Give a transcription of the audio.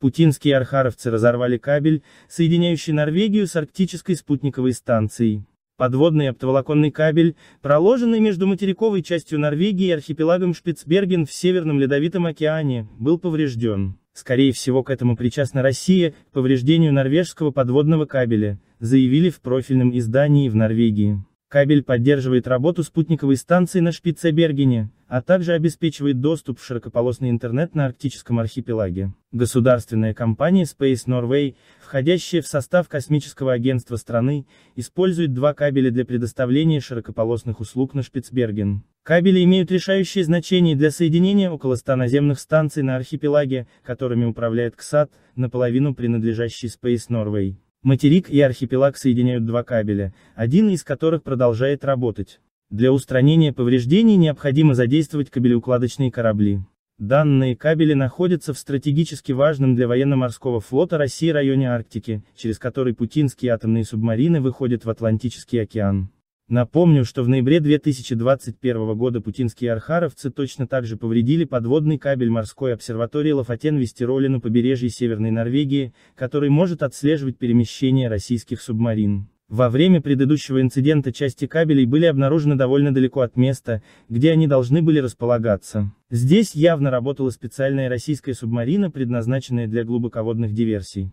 Путинские архаровцы разорвали кабель, соединяющий Норвегию с арктической спутниковой станцией. Подводный оптоволоконный кабель, проложенный между материковой частью Норвегии и архипелагом Шпицберген в Северном Ледовитом океане, был поврежден. Скорее всего к этому причастна Россия, к повреждению норвежского подводного кабеля, заявили в профильном издании в Норвегии. Кабель поддерживает работу спутниковой станции на Шпицебергене, а также обеспечивает доступ в широкополосный интернет на арктическом архипелаге. Государственная компания Space Norway, входящая в состав космического агентства страны, использует два кабеля для предоставления широкополосных услуг на Шпицберген. Кабели имеют решающее значение для соединения около 100 наземных станций на архипелаге, которыми управляет КСАТ, наполовину принадлежащий Space Norway. Материк и архипелаг соединяют два кабеля, один из которых продолжает работать. Для устранения повреждений необходимо задействовать кабелеукладочные корабли. Данные кабели находятся в стратегически важном для военно-морского флота России районе Арктики, через который путинские атомные субмарины выходят в Атлантический океан. Напомню, что в ноябре 2021 года путинские архаровцы точно также повредили подводный кабель морской обсерватории Лафатен-Вестероли на побережье Северной Норвегии, который может отслеживать перемещение российских субмарин. Во время предыдущего инцидента части кабелей были обнаружены довольно далеко от места, где они должны были располагаться. Здесь явно работала специальная российская субмарина, предназначенная для глубоководных диверсий.